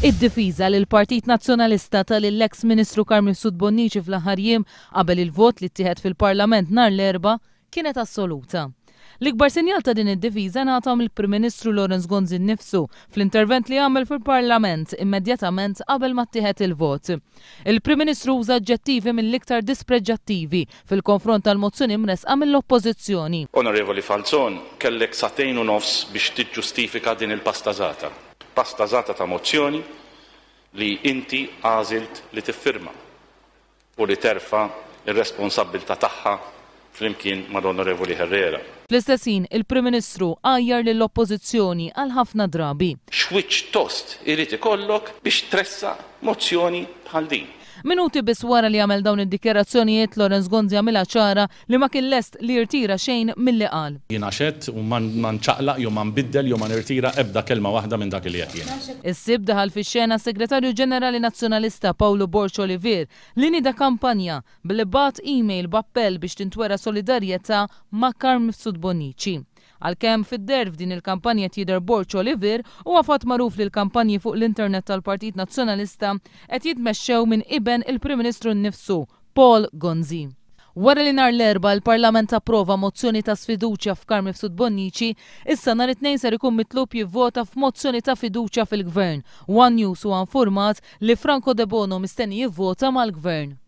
Id-difiża l partit Nazzjonalista tal-ex Ministru Karmi Sudbonniċi fl-aħħar jiem qabel il-vot li ttieħed fil-Parlament nar l-erba' kienet assoluta. L-ikbar sinjal ta' din id-diviża natom il-Prim Ministru Lorenz Gonzin nifsu fl-intervent li għamel fil-Parlament immedjatament qabel ma tieħed il-vot. Il-Prim Ministru uża ġettivi mill-iktar dispreġġattivi fil-konfront tal-mozzjoni mresqa mill-Oppożizzjoni. Onorevoli Falzon, kellek satejnu u nofs biex tiġġustifika din il-pastazata pasta zata ta' mozzjoni li inti għażilt li tiffirma u li terfa ir-responsabilta tagħha flimkien mal-Onorevoli Herrera. fl istessin il-Prim Ministru għajjar l oppożizzjoni għal ħafna drabi. Xwiċ tost irriti ikollok biex tressa mozzjoni bħal din. Minuti bis wara li għamel dawn id-dikjerazzjonijiet Lorenz Gonzi għamilha ċara li ma kien lest li jirtira xejn mill-li qal. Jiena xed u man nċaqlaq jew ma nbiddel jew ma nirtira ebda kelma waħda minn dak li qed Is-sib daħal fix-xena Segretarju Ġenerali Nazzjonalista Paolo Borċ Olivier li nida kampanja bil bat email bappell biex tintwera solidarjetà ma' Karm Sudbonici. Għalkemm fid-derf din il-kampanja tidher Borċ Oliver u fatt magħruf li l-kampanji fuq l-internet tal-Partit Nazzjonalista qed jitmexxew minn iben il-Prim Ministru nnifsu Paul Gonzi. Wara li nar l-erba l-Parlament approva mozzjoni ta' sfiduċja f'Kar Sud Bonnici, issa nar it-tnejn ser ikun mitlub jivvota f'mozzjoni ta' fiduċja fil-Gvern. One News huwa informat li Franco De Bono mistenni jivvota mal-Gvern.